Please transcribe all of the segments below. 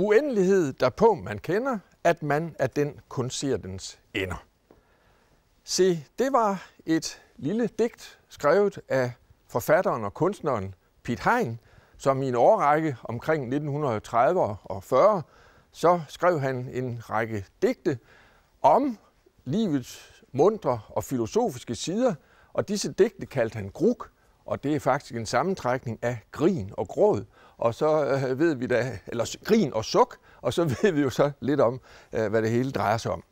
uendelighed, derpå man kender, at man er den kun ser dens ender. Se, det var et lille digt skrevet af forfatteren og kunstneren Piet Hein, som i en årrække omkring 1930 og 40, så skrev han en række digte om livets mundre og filosofiske sider, og disse digte kaldte han gruk, og det er faktisk en sammentrækning af grin og gråd og så øh, ved vi da, eller grin og suk, og så ved vi jo så lidt om, øh, hvad det hele drejer sig om.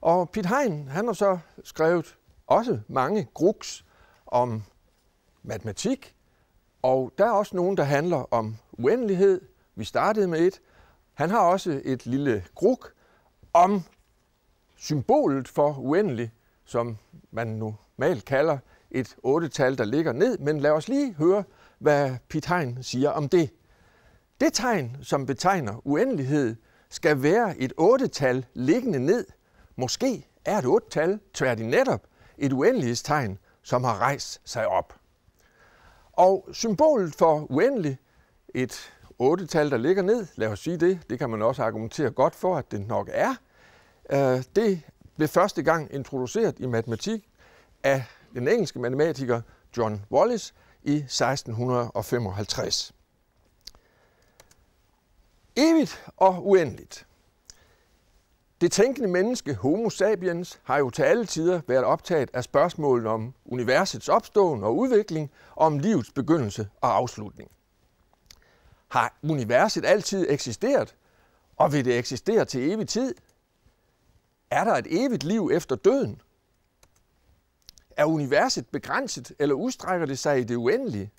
Og Piet Hein, han har så skrevet også mange gruks om matematik, og der er også nogen, der handler om uendelighed. Vi startede med et. Han har også et lille gruk om symbolet for uendelig, som man normalt kalder et otte-tal, der ligger ned. Men lad os lige høre hvad Hein siger om det. Det tegn, som betegner uendelighed, skal være et otte-tal liggende ned. Måske er et otte-tal tvært netop et uendelighedstegn, som har rejst sig op. Og symbolet for uendelig, et otte-tal, der ligger ned, lad os sige det, det kan man også argumentere godt for, at det nok er, øh, det blev første gang introduceret i matematik af den engelske matematiker John Wallis i 1655. Evigt og uendeligt. Det tænkende menneske, homo sapiens, har jo til alle tider været optaget af spørgsmålene om universets opståen og udvikling, og om livets begyndelse og afslutning. Har universet altid eksisteret, og vil det eksistere til evig tid? Er der et evigt liv efter døden? Er universet begrænset, eller udstrækker det sig i det uendelige?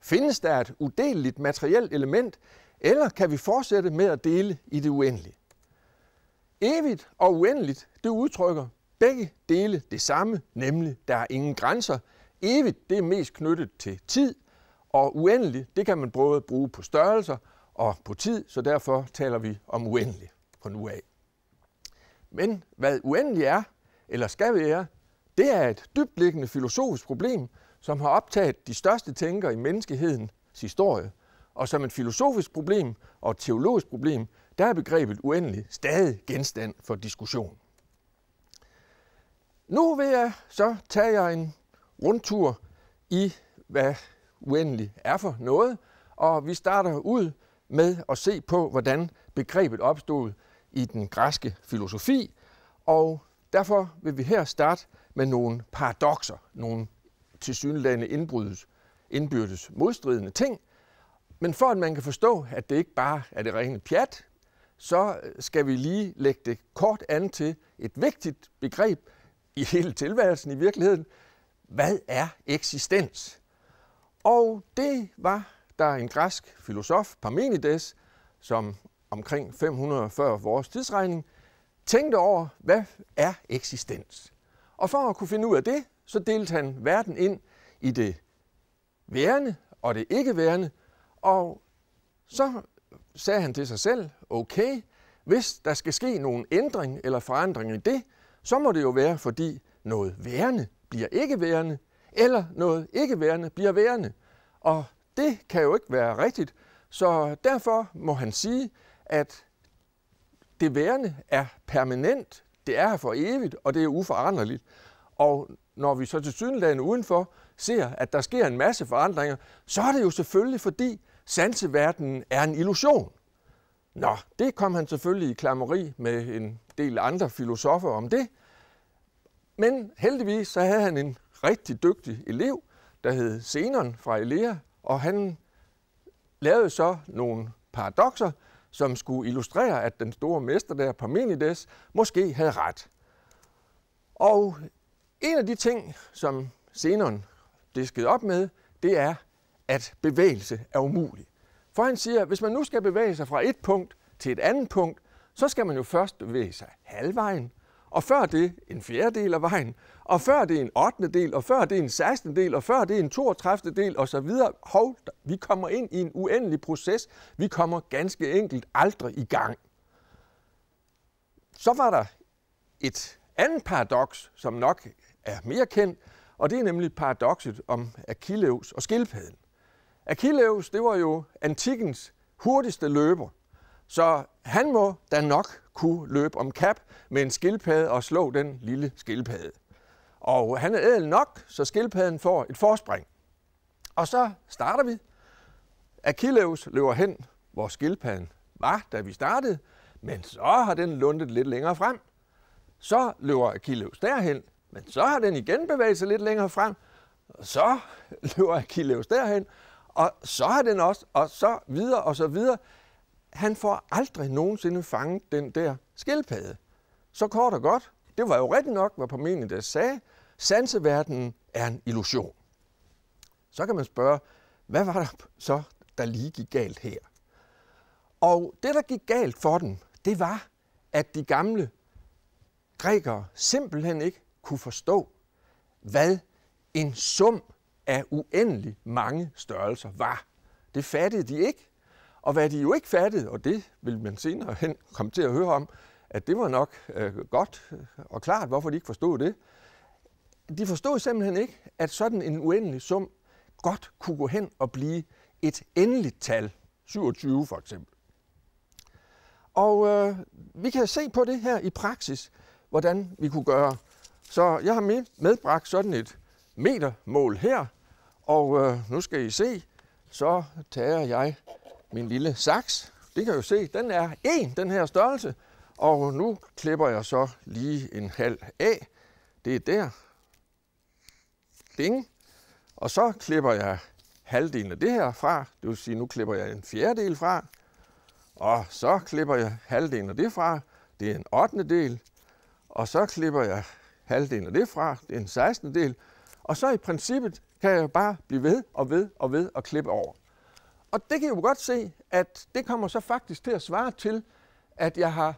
Findes der et udeleligt materielt element, eller kan vi fortsætte med at dele i det uendelige? Evigt og uendeligt, det udtrykker begge dele det samme, nemlig der er ingen grænser. Evigt, det er mest knyttet til tid, og uendeligt, det kan man både bruge på størrelser og på tid, så derfor taler vi om uendeligt fra nu af. Men hvad uendeligt er, eller skal være, det er et dybtliggende filosofisk problem, som har optaget de største tænkere i menneskehedens historie. Og som et filosofisk problem og et teologisk problem, der er begrebet uendelig stadig genstand for diskussion. Nu vil jeg så tage jer en rundtur i, hvad uendelig er for noget, og vi starter ud med at se på, hvordan begrebet opstod i den græske filosofi, og derfor vil vi her starte med nogle paradoxer, nogle tilsyneladende indbrydes, indbyrdes modstridende ting. Men for at man kan forstå, at det ikke bare er det rene pjat, så skal vi lige lægge det kort an til et vigtigt begreb i hele tilværelsen i virkeligheden. Hvad er eksistens? Og det var der en græsk filosof, Parmenides, som omkring 540 vores tidsregning, tænkte over, hvad er eksistens? Og for at kunne finde ud af det, så delte han verden ind i det værende og det ikke værende, og så sagde han til sig selv, okay, hvis der skal ske nogen ændring eller forandring i det, så må det jo være, fordi noget værende bliver ikke værende, eller noget ikke værende bliver værende. Og det kan jo ikke være rigtigt, så derfor må han sige, at det værende er permanent, det er her for evigt, og det er uforanderligt. Og når vi så til sydenlagen udenfor ser, at der sker en masse forandringer, så er det jo selvfølgelig, fordi sanseverdenen er en illusion. Nå, det kom han selvfølgelig i klammeri med en del andre filosofer om det. Men heldigvis så havde han en rigtig dygtig elev, der hed Zenon fra Elea, og han lavede så nogle paradoxer, som skulle illustrere, at den store mester der, Parmenides, måske havde ret. Og en af de ting, som Zenon diskede op med, det er, at bevægelse er umulig. For han siger, at hvis man nu skal bevæge sig fra et punkt til et andet punkt, så skal man jo først bevæge sig halvvejen, og før det en fjerdedel af vejen, og før det en 8. del, og før det en 16. del, og før det en 32. del, og så videre. Hov, vi kommer ind i en uendelig proces. Vi kommer ganske enkelt aldrig i gang. Så var der et andet paradoks, som nok er mere kendt, og det er nemlig paradokset om Achilleus og skildpadden. Achilleus, det var jo antikkens hurtigste løber – så han må da nok kunne løbe om kap med en skildpadde og slå den lille skildpadde. Og han er ædel nok, så skildpadden får et forspring. Og så starter vi. Achilleus løber hen, hvor skildpadden var, da vi startede, men så har den lundet lidt længere frem. Så løber Achilleus derhen, men så har den igen bevæget sig lidt længere frem, og så løber Achilleus derhen, og så har den også, og så videre, og så videre han får aldrig nogensinde fanget den der skildpadde. Så kort og godt, det var jo rigtigt nok, hvad Parmenides sagde, sanseverdenen er en illusion. Så kan man spørge, hvad var der så, der lige gik galt her? Og det, der gik galt for dem, det var, at de gamle grækere simpelthen ikke kunne forstå, hvad en sum af uendelig mange størrelser var. Det fattede de ikke, og hvad de jo ikke fattede, og det vil man senere hen komme til at høre om, at det var nok øh, godt øh, og klart, hvorfor de ikke forstod det. De forstod simpelthen ikke, at sådan en uendelig sum godt kunne gå hen og blive et endeligt tal, 27 for eksempel. Og øh, vi kan se på det her i praksis, hvordan vi kunne gøre. Så jeg har medbragt sådan et metermål her, og øh, nu skal I se, så tager jeg min lille saks. Det kan jo se, den er en, den her størrelse. Og nu klipper jeg så lige en halv af. Det er der. Ding. Og så klipper jeg halvdelen af det her fra. Det vil sige, nu klipper jeg en fjerdedel fra. Og så klipper jeg halvdelen af det fra. Det er en ottende del. Og så klipper jeg halvdelen af det fra. Det er en 16. del. Og så i princippet kan jeg bare blive ved og ved og ved og klippe over. Og det kan I jo godt se, at det kommer så faktisk til at svare til, at jeg har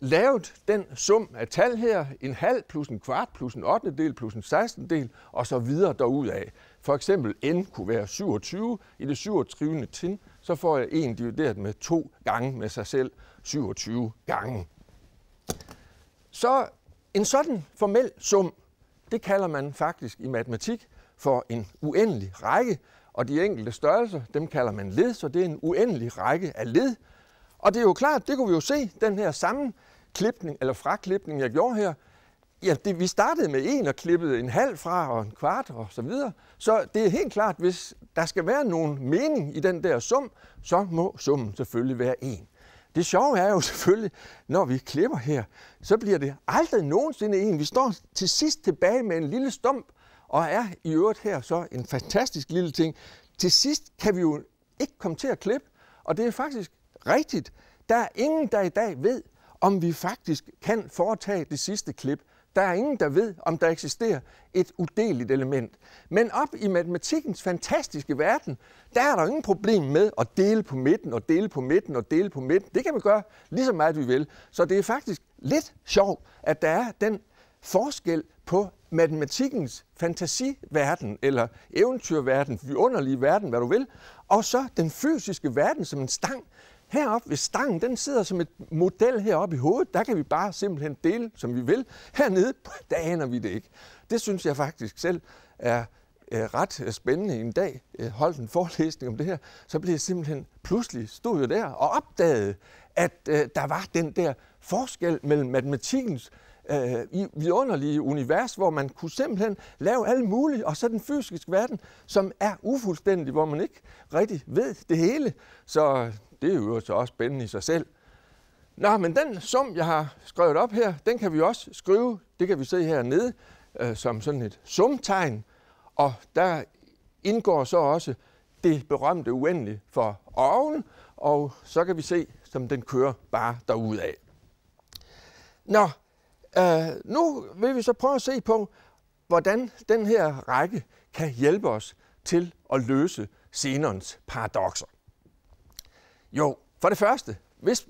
lavet den sum af tal her, en halv plus en kvart plus en 8. del plus en 16. del, og så videre derudad. For eksempel n kunne være 27. I det 27. trin, så får jeg 1 divideret med 2 gange med sig selv, 27 gange. Så en sådan formel sum, det kalder man faktisk i matematik for en uendelig række, og de enkelte størrelser, dem kalder man led, så det er en uendelig række af led. Og det er jo klart, det kunne vi jo se, den her samme klipning, eller fraklipning, jeg gjorde her, Ja, det, vi startede med en og klippede en halv fra og en kvart og så videre. Så det er helt klart, hvis der skal være nogen mening i den der sum, så må summen selvfølgelig være en. Det sjove er jo selvfølgelig, når vi klipper her, så bliver det aldrig nogensinde en. Vi står til sidst tilbage med en lille stump, og er i øvrigt her så en fantastisk lille ting. Til sidst kan vi jo ikke komme til at klippe, og det er faktisk rigtigt. Der er ingen, der i dag ved, om vi faktisk kan foretage det sidste klip. Der er ingen, der ved, om der eksisterer et udeligt element. Men op i matematikkens fantastiske verden, der er der ingen problem med at dele på midten og dele på midten og dele på midten. Det kan vi gøre lige så meget, vi vil. Så det er faktisk lidt sjovt, at der er den forskel på matematikkens fantasiverden, eller eventyrverden, vidunderlige verden, hvad du vil, og så den fysiske verden som en stang. Heroppe ved stangen, den sidder som et model heroppe i hovedet. Der kan vi bare simpelthen dele, som vi vil. Hernede, der aner vi det ikke. Det synes jeg faktisk selv er ret spændende en dag øh, holdt en forelæsning om det her, så blev jeg simpelthen pludselig stod jeg der og opdagede, at øh, der var den der forskel mellem matematikkens øh, i vidunderlige univers, hvor man kunne simpelthen lave alle mulige, og så den fysiske verden, som er ufuldstændig, hvor man ikke rigtig ved det hele. Så det er jo også spændende i sig selv. Nå, men den sum, jeg har skrevet op her, den kan vi også skrive, det kan vi se hernede, øh, som sådan et sumtegn. Og der indgår så også det berømte uendelige for oven, og så kan vi se, som den kører bare af. Nå, Øh, nu vil vi så prøve at se på, hvordan den her række kan hjælpe os til at løse Zenons paradoxer. Jo, for det første, hvis,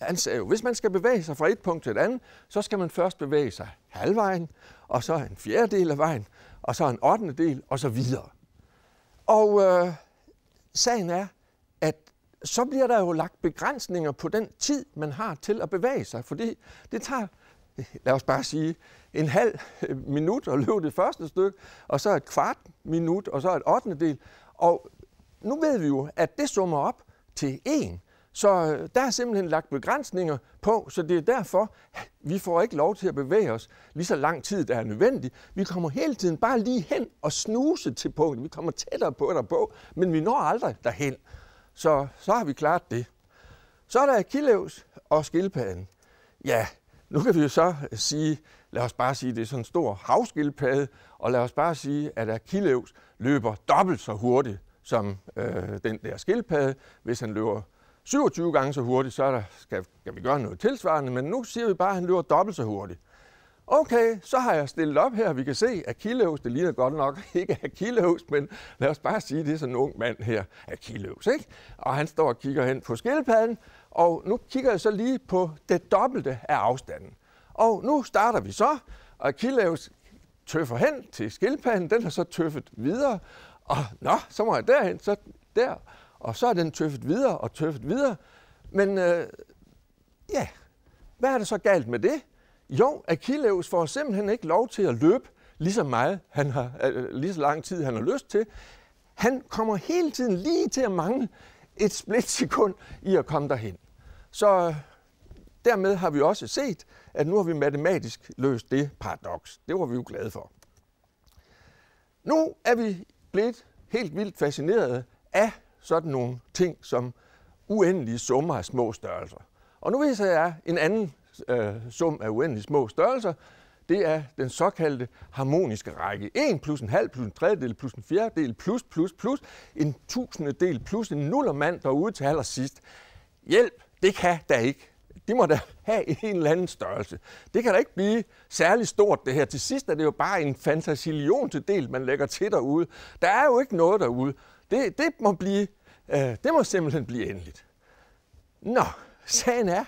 han sagde jo, hvis man skal bevæge sig fra et punkt til et andet, så skal man først bevæge sig halvvejen, og så en fjerdedel af vejen, og så en ottende del, og så videre. Og uh, sagen er, at så bliver der jo lagt begrænsninger på den tid, man har til at bevæge sig, fordi det tager lad os bare sige, en halv øh, minut og løbe det første stykke, og så et kvart minut, og så et del. Og nu ved vi jo, at det summer op til en. Så øh, der er simpelthen lagt begrænsninger på, så det er derfor, vi får ikke lov til at bevæge os lige så lang tid, der er nødvendigt. Vi kommer hele tiden bare lige hen og snuse til punktet. Vi kommer tættere på og på, men vi når aldrig derhen. Så, så har vi klaret det. Så er der Achilles og skildpadden. Ja, nu kan vi jo så øh, sige, lad os bare sige, at det er sådan en stor havskildpadde, og lad os bare sige, at Achilleus løber dobbelt så hurtigt som øh, den der skildpadde. Hvis han løber 27 gange så hurtigt, så er der, skal, skal vi gøre noget tilsvarende, men nu siger vi bare, at han løber dobbelt så hurtigt. Okay, så har jeg stillet op her, vi kan se Achilleus, det ligner godt nok ikke Achilleus, men lad os bare sige, det er sådan en ung mand her, Achilleus, ikke? Og han står og kigger hen på skildpadden, og nu kigger jeg så lige på det dobbelte af afstanden. Og nu starter vi så, og Achilles tøffer hen til skildpadden, den har så tøffet videre, og nå, så må jeg derhen, så der, og så er den tøffet videre og tøffet videre. Men øh, ja, hvad er der så galt med det? Jo, Akilæus får simpelthen ikke lov til at løbe lige så meget, han har, øh, lige så lang tid han har lyst til. Han kommer hele tiden lige til at mangle et splitsekund i at komme derhen. Så øh, dermed har vi også set, at nu har vi matematisk løst det paradoks. Det var vi jo glade for. Nu er vi blevet helt vildt fascineret af sådan nogle ting som uendelige summer af små størrelser. Og nu viser jeg en anden øh, sum af uendelige små størrelser. Det er den såkaldte harmoniske række. 1 plus en halv plus en tredjedel plus en fjerdedel plus plus plus en tusindedel plus en nullermand derude til allersidst. Hjælp, det kan da ikke. De må da have en eller anden størrelse. Det kan da ikke blive særlig stort det her. Til sidst er det jo bare en fantasilion til del, man lægger til derude. Der er jo ikke noget derude. Det, det, må, blive, øh, det må simpelthen blive endeligt. Nå, sagen er,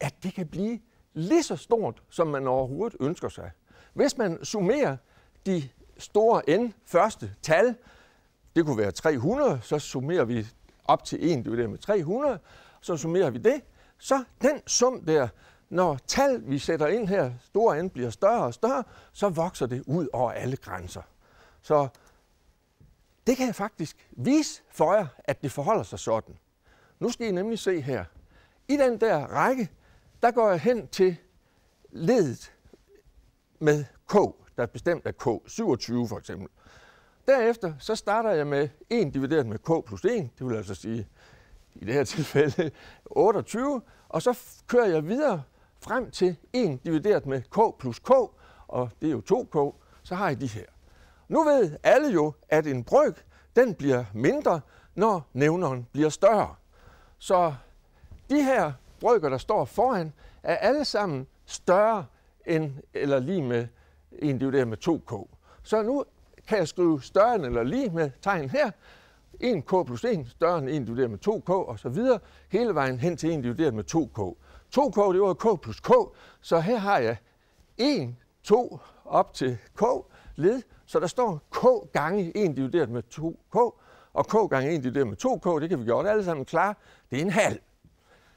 at det kan blive lige så stort, som man overhovedet ønsker sig. Hvis man summerer de store n første tal, det kunne være 300, så summerer vi op til 1, det er det med 300, så summerer vi det. Så den sum der, når tal, vi sætter ind her, store end bliver større og større, så vokser det ud over alle grænser. Så det kan jeg faktisk vise for jer, at det forholder sig sådan. Nu skal I nemlig se her. I den der række, der går jeg hen til ledet med K, der er bestemt af K, 27 for eksempel. Derefter så starter jeg med 1 divideret med K plus 1, det vil altså sige i det her tilfælde 28, og så kører jeg videre frem til 1 divideret med k plus k, og det er jo 2k, så har jeg de her. Nu ved alle jo, at en brøk, den bliver mindre, når nævneren bliver større. Så de her brøker, der står foran, er alle sammen større end, eller lige med 1 divideret med 2k. Så nu kan jeg skrive større end eller lige med tegn her, 1K plus 1 større end 1 divideret med 2K og så videre, hele vejen hen til 1 divideret med 2K. 2K, det var K plus K, så her har jeg 1, 2 op til K led, så der står K gange 1 divideret med 2K, og K gange 1 divideret med 2K, det kan vi godt alle sammen klar, det er en halv.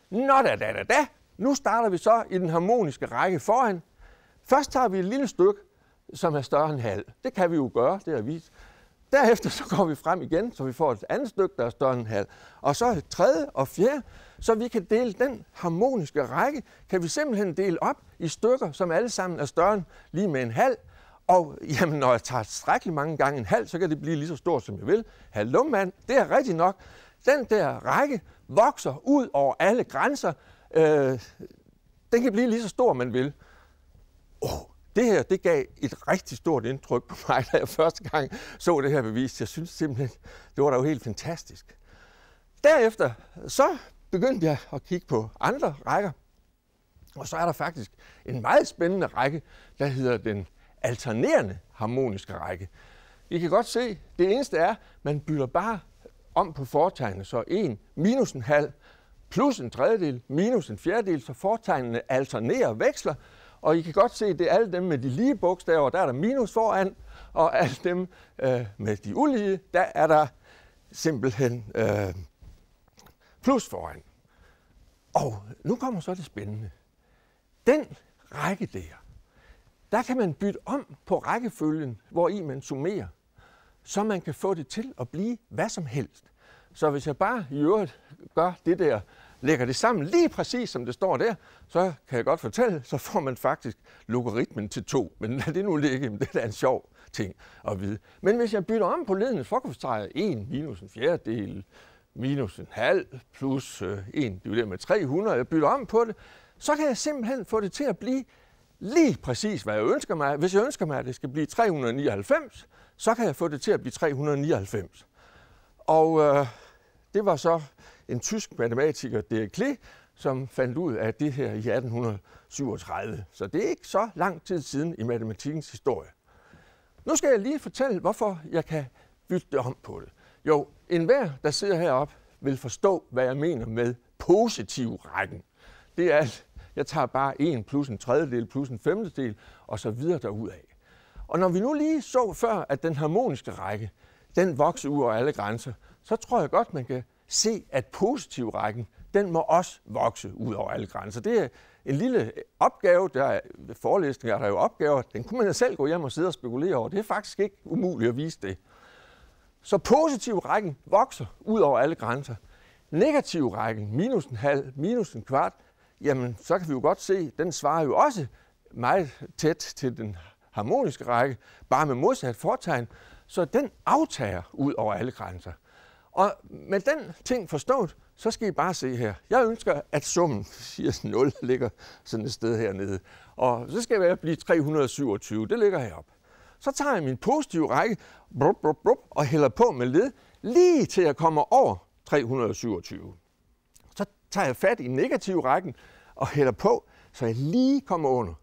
Nå da da da da, nu starter vi så i den harmoniske række foran. Først tager vi et lille stykke, som er større end halv. Det kan vi jo gøre, det har vi Derefter så går vi frem igen, så vi får et andet stykke, der er større end en halv. Og så et tredje og fjerde, så vi kan dele den harmoniske række, kan vi simpelthen dele op i stykker, som alle sammen er større end lige med en halv. Og jamen, når jeg tager strækkeligt mange gange en halv, så kan det blive lige så stort, som jeg vil. Hallo mand, det er rigtigt nok. Den der række vokser ud over alle grænser. Øh, den kan blive lige så stor, man vil. Åh, oh, det her, det gav et rigtig stort indtryk på mig, da jeg første gang så det her bevis. Jeg synes simpelthen, det var da jo helt fantastisk. Derefter, så begyndte jeg at kigge på andre rækker, og så er der faktisk en meget spændende række, der hedder den alternerende harmoniske række. I kan godt se, det eneste er, man bytter bare om på fortegnene, så en minus en halv plus en tredjedel minus en fjerdedel, så fortegnene alternerer og veksler, og I kan godt se, det er alle dem med de lige bogstaver, der er der minus foran, og alle dem øh, med de ulige, der er der simpelthen øh, plus foran. Og nu kommer så det spændende. Den række der, der kan man bytte om på rækkefølgen, hvor i man summerer, så man kan få det til at blive hvad som helst. Så hvis jeg bare i øvrigt gør det der lægger det sammen lige præcis, som det står der, så kan jeg godt fortælle, så får man faktisk logaritmen til 2. Men lad det nu ligge, men det er en sjov ting at vide. Men hvis jeg bytter om på ledende jeg 1 minus en fjerdedel, minus en halv, plus 1 øh, divideret med 300, jeg bytter om på det, så kan jeg simpelthen få det til at blive lige præcis, hvad jeg ønsker mig. Hvis jeg ønsker mig, at det skal blive 399, så kan jeg få det til at blive 399. Og øh, det var så en tysk matematiker, Dirk Klee, som fandt ud af det her i 1837. Så det er ikke så lang tid siden i matematikkens historie. Nu skal jeg lige fortælle, hvorfor jeg kan bytte om på det. Jo, enhver, der sidder heroppe, vil forstå, hvad jeg mener med positiv rækken. Det er, at jeg tager bare en plus en tredjedel plus en femtedel, og så videre derudad. Og når vi nu lige så før, at den harmoniske række, den vokser ud over alle grænser, så tror jeg godt, man kan se, at positivrækken, den må også vokse ud over alle grænser. Det er en lille opgave, der er, ved forelæsninger der er jo opgaver, den kunne man jo selv gå hjem og sidde og spekulere over. Det er faktisk ikke umuligt at vise det. Så positiv rækken vokser ud over alle grænser. Negativ rækken, minus en halv, minus en kvart, jamen så kan vi jo godt se, den svarer jo også meget tæt til den harmoniske række, bare med modsat fortegn, så den aftager ud over alle grænser. Og med den ting forstået, så skal I bare se her. Jeg ønsker, at summen, siger 0, ligger sådan et sted hernede. Og så skal jeg blive 327, det ligger heroppe. Så tager jeg min positive række brup, brup, brup, og hælder på med led, lige til jeg kommer over 327. Så tager jeg fat i negativ rækken og hælder på, så jeg lige kommer under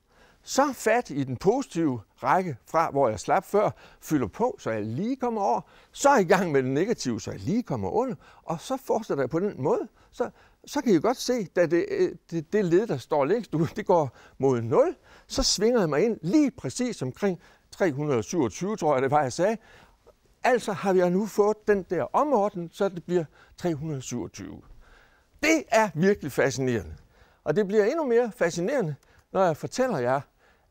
så fat i den positive række fra, hvor jeg slap før, fylder på, så jeg lige kommer over, så er jeg i gang med den negative, så jeg lige kommer under, og så fortsætter jeg på den måde. Så, så kan I godt se, da det, øh, det, det led, der står længst ud, det går mod 0, så svinger jeg mig ind lige præcis omkring 327, tror jeg det var, jeg sagde. Altså har jeg nu fået den der omorden, så det bliver 327. Det er virkelig fascinerende. Og det bliver endnu mere fascinerende, når jeg fortæller jer,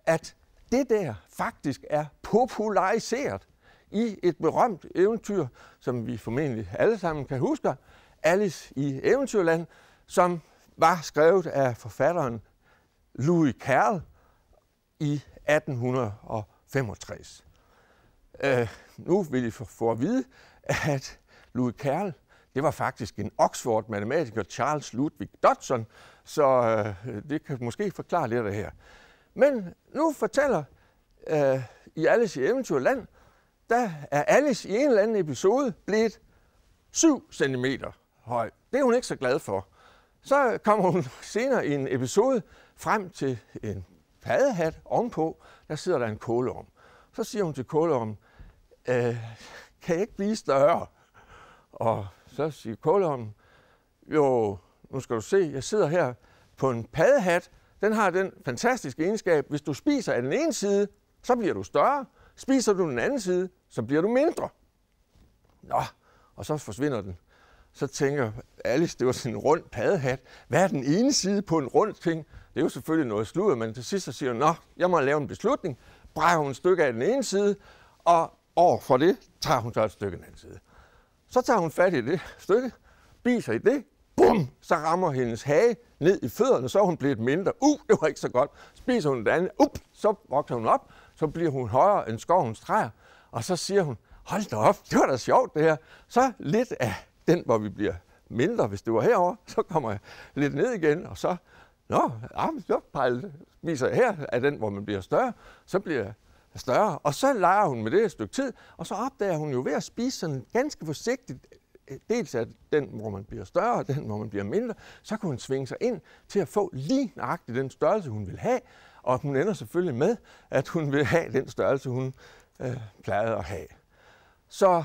at det der faktisk er populariseret i et berømt eventyr, som vi formentlig alle sammen kan huske, Alice i Eventyrland, som var skrevet af forfatteren Louis Carroll i 1865. Øh, nu vil I få at vide, at Louis Carroll, det var faktisk en Oxford-matematiker, Charles Ludwig Dodson, så øh, det kan måske forklare lidt af det her. Men nu fortæller øh, i Alice i Eventyrland, der er Alice i en eller anden episode blevet 7 cm høj. Det er hun ikke så glad for. Så kommer hun senere i en episode frem til en paddehat ovenpå, der sidder der en kåleorm. Så siger hun til kåleormen, øh, kan jeg ikke blive større? Og så siger kåleormen, jo, nu skal du se, jeg sidder her på en paddehat, den har den fantastiske egenskab, hvis du spiser af den ene side, så bliver du større. Spiser du den anden side, så bliver du mindre. Nå, og så forsvinder den. Så tænker Alice, det var sådan en rund paddehat. Hvad er den ene side på en rund ting? Det er jo selvfølgelig noget sludder, men til sidst så siger hun, nå, jeg må lave en beslutning. Brækker hun et stykke af den ene side, og over for det tager hun så et stykke af den anden side. Så tager hun fat i det stykke, biser i det, bum, så rammer hendes hage ned i fødderne, så er hun blevet mindre. Uh, det var ikke så godt. Spiser hun det andet, up, så vokser hun op, så bliver hun højere end skovens træer. Og så siger hun, hold da op, det var da sjovt det her. Så lidt af den, hvor vi bliver mindre, hvis det var herover, så kommer jeg lidt ned igen, og så, nå, ja, ah, så viser jeg her af den, hvor man bliver større, så bliver jeg større. Og så leger hun med det et stykke tid, og så opdager hun jo ved at spise sådan ganske forsigtigt dels at den, hvor man bliver større, og den, hvor man bliver mindre, så kan hun svinge sig ind til at få lige nøjagtigt den størrelse, hun vil have, og hun ender selvfølgelig med, at hun vil have den størrelse, hun øh, plejede at have. Så øh,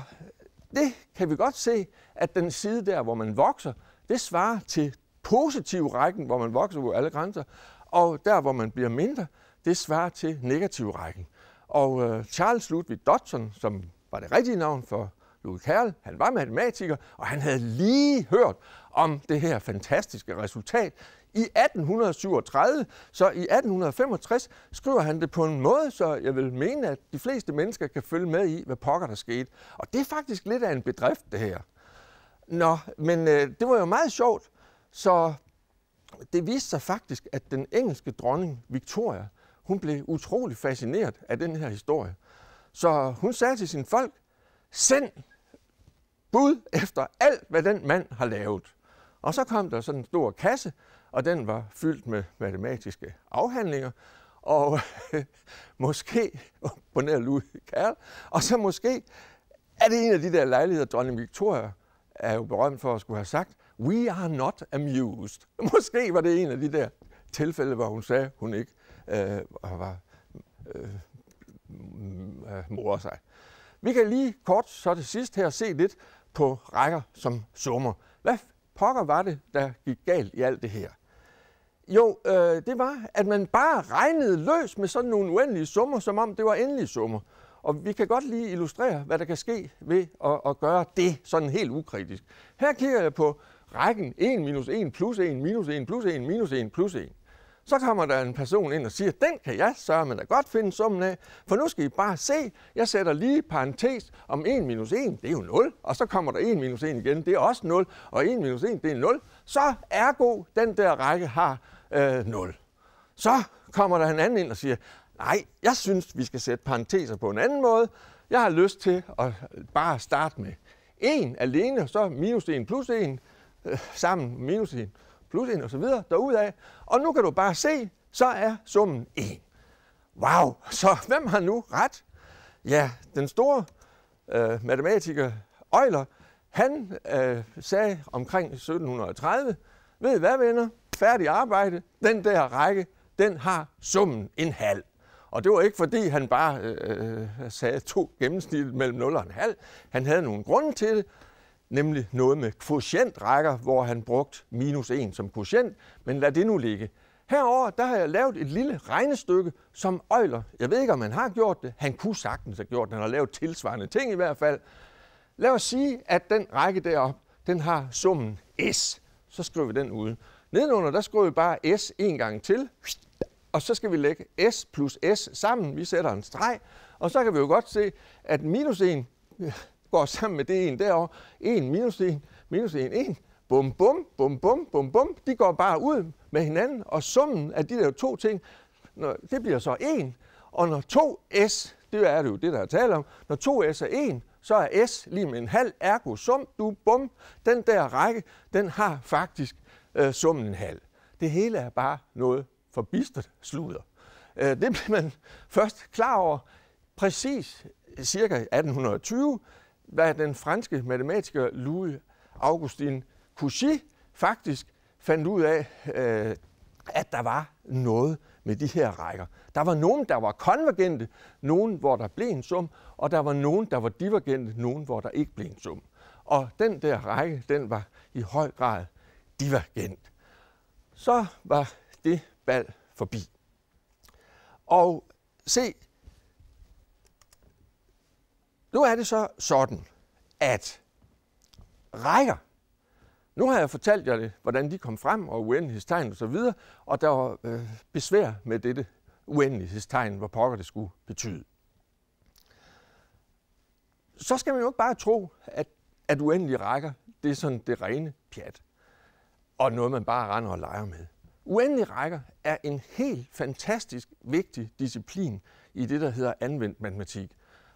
det kan vi godt se, at den side der, hvor man vokser, det svarer til positiv rækken, hvor man vokser over alle grænser, og der, hvor man bliver mindre, det svarer til negativ rækken. Og øh, Charles Ludwig Dodson, som var det rigtige navn for Louis Kerl, han var matematiker, og han havde lige hørt om det her fantastiske resultat i 1837. Så i 1865 skriver han det på en måde, så jeg vil mene, at de fleste mennesker kan følge med i, hvad pokker der skete. Og det er faktisk lidt af en bedrift, det her. Nå, men øh, det var jo meget sjovt, så det viste sig faktisk, at den engelske dronning Victoria, hun blev utrolig fascineret af den her historie. Så hun sagde til sine folk, send bud efter alt, hvad den mand har lavet. Og så kom der sådan en stor kasse, og den var fyldt med matematiske afhandlinger, og øh, måske på nær Louis Carl, og så måske er det en af de der lejligheder, dronning Victoria er jo berømt for at skulle have sagt, we are not amused. Måske var det en af de der tilfælde, hvor hun sagde, hun ikke øh, var, øh, mm, øh mor sig. Vi kan lige kort så til sidst her se lidt på rækker som summer. Hvad pokker var det, der gik galt i alt det her? Jo, øh, det var, at man bare regnede løs med sådan nogle uendelige summer, som om det var endelige summer. Og vi kan godt lige illustrere, hvad der kan ske ved at, at gøre det sådan helt ukritisk. Her kigger jeg på rækken 1 minus 1 plus 1 minus 1 plus 1 minus 1 plus 1. Så kommer der en person ind og siger, den kan jeg sørge, man da godt finde summen af, for nu skal I bare se, jeg sætter lige parentes om 1 minus 1, det er jo 0, og så kommer der 1 minus 1 igen, det er også 0, og 1 minus 1, det er 0, så er god, den der række har øh, 0. Så kommer der en anden ind og siger, nej, jeg synes, vi skal sætte parenteser på en anden måde. Jeg har lyst til at bare starte med 1 alene, så minus 1 plus 1 øh, sammen minus 1 plus 1 osv. derudad. Og nu kan du bare se, så er summen 1. Wow, så hvem har nu ret? Ja, den store øh, matematiker Euler, han øh, sagde omkring 1730, ved I hvad venner, færdig arbejde, den der række, den har summen en halv. Og det var ikke fordi, han bare øh, sagde øh, øh, to gennemsnit mellem 0 og en halv. Han havde nogle grunde til det, nemlig noget med kvotientrækker, hvor han brugte minus 1 som kvotient, men lad det nu ligge. Herover der har jeg lavet et lille regnestykke, som Euler, jeg ved ikke om han har gjort det, han kunne sagtens have gjort det, han har lavet tilsvarende ting i hvert fald. Lad os sige, at den række derop, den har summen S. Så skriver vi den ud. Nedenunder, der skriver vi bare S en gang til, og så skal vi lægge S plus S sammen. Vi sætter en streg, og så kan vi jo godt se, at minus 1 går sammen med det en derovre. En minus en, minus en, en. Bum, bum, bum, bum, bum, bum. De går bare ud med hinanden, og summen af de der to ting, når, det bliver så en. Og når 2s, det er det jo det, der er tale om, når 2s er 1, så er s lige med en halv, ergo sum, du bum. Den der række, den har faktisk øh, summen en halv. Det hele er bare noget forbistret sluder. Øh, det blev man først klar over præcis cirka 1820, hvad den franske matematiker Louis Augustin Cauchy faktisk fandt ud af, øh, at der var noget med de her rækker. Der var nogen, der var konvergente, nogen, hvor der blev en sum, og der var nogen, der var divergente, nogen, hvor der ikke blev en sum. Og den der række, den var i høj grad divergent. Så var det bal forbi. Og se, nu er det så sådan, at rækker, nu har jeg fortalt jer det, hvordan de kom frem, og uendelighedstegn og så videre, og der var øh, besvær med dette uendelighedstegn, hvor pokker det skulle betyde. Så skal man jo ikke bare tro, at, at uendelige rækker, det er sådan det rene pjat, og noget man bare render og leger med. Uendelige rækker er en helt fantastisk vigtig disciplin i det, der hedder anvendt matematik.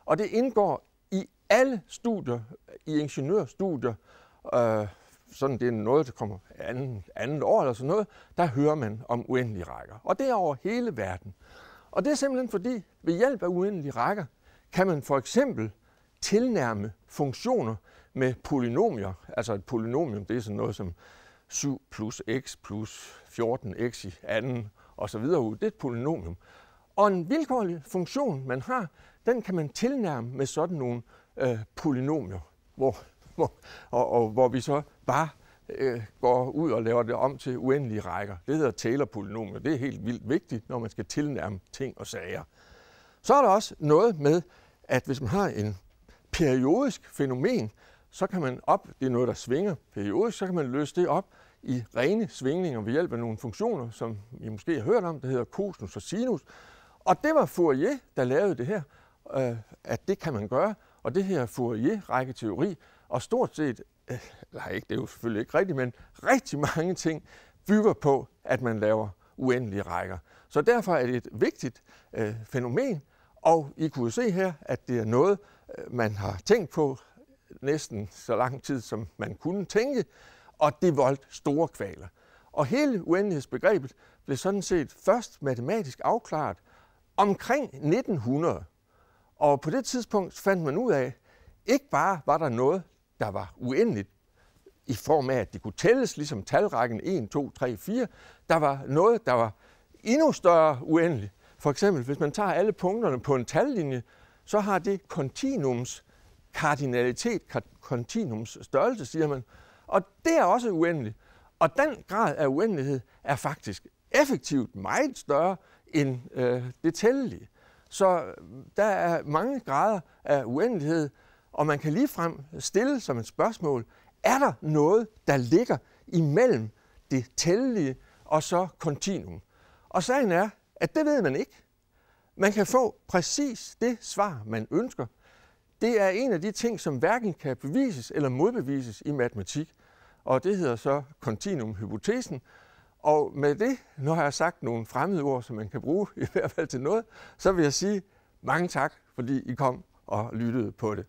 Og det indgår i alle studier, i ingeniørstudier, øh, sådan det er noget, der kommer andet, andet år eller sådan noget, der hører man om uendelige rækker. Og det er over hele verden. Og det er simpelthen fordi, ved hjælp af uendelige rækker, kan man for eksempel tilnærme funktioner med polynomier. Altså et polynomium, det er sådan noget som 7 plus x plus 14x i anden og så videre ud. Det er et polynomium. Og en vilkårlig funktion, man har, den kan man tilnærme med sådan nogle øh, polynomier, hvor, hvor, og, og hvor vi så bare øh, går ud og laver det om til uendelige rækker. Det hedder Taylor-polynomier. Det er helt vildt vigtigt, når man skal tilnærme ting og sager. Så er der også noget med, at hvis man har en periodisk fænomen, så kan man op, det er noget, der svinger periodisk, så kan man løse det op i rene svingninger ved hjælp af nogle funktioner, som I måske har hørt om, der hedder cosinus og sinus. Og det var Fourier, der lavede det her, øh, at det kan man gøre, og det her Fourier-rækketeori, og stort set, øh, nej ikke, det er jo selvfølgelig ikke rigtigt, men rigtig mange ting bygger på, at man laver uendelige rækker. Så derfor er det et vigtigt øh, fænomen, og I kunne se her, at det er noget, øh, man har tænkt på næsten så lang tid, som man kunne tænke, og det voldt store kvaler. Og hele uendelighedsbegrebet blev sådan set først matematisk afklaret omkring 1900. Og på det tidspunkt fandt man ud af, ikke bare var der noget, der var uendeligt i form af, at det kunne tælles, ligesom talrækken 1, 2, 3, 4. Der var noget, der var endnu større uendeligt. For eksempel, hvis man tager alle punkterne på en tallinje, så har det kontinuums kardinalitet, kontinuums størrelse, siger man. Og det er også uendeligt. Og den grad af uendelighed er faktisk effektivt meget større end øh, det tællelige. Så øh, der er mange grader af uendelighed, og man kan frem stille som et spørgsmål, er der noget, der ligger imellem det tællige og så kontinuum? Og sagen er, at det ved man ikke. Man kan få præcis det svar, man ønsker. Det er en af de ting, som hverken kan bevises eller modbevises i matematik, og det hedder så kontinuumhypotesen, og med det, når jeg har sagt nogle fremmede ord, som man kan bruge i hvert fald til noget, så vil jeg sige mange tak, fordi I kom og lyttede på det.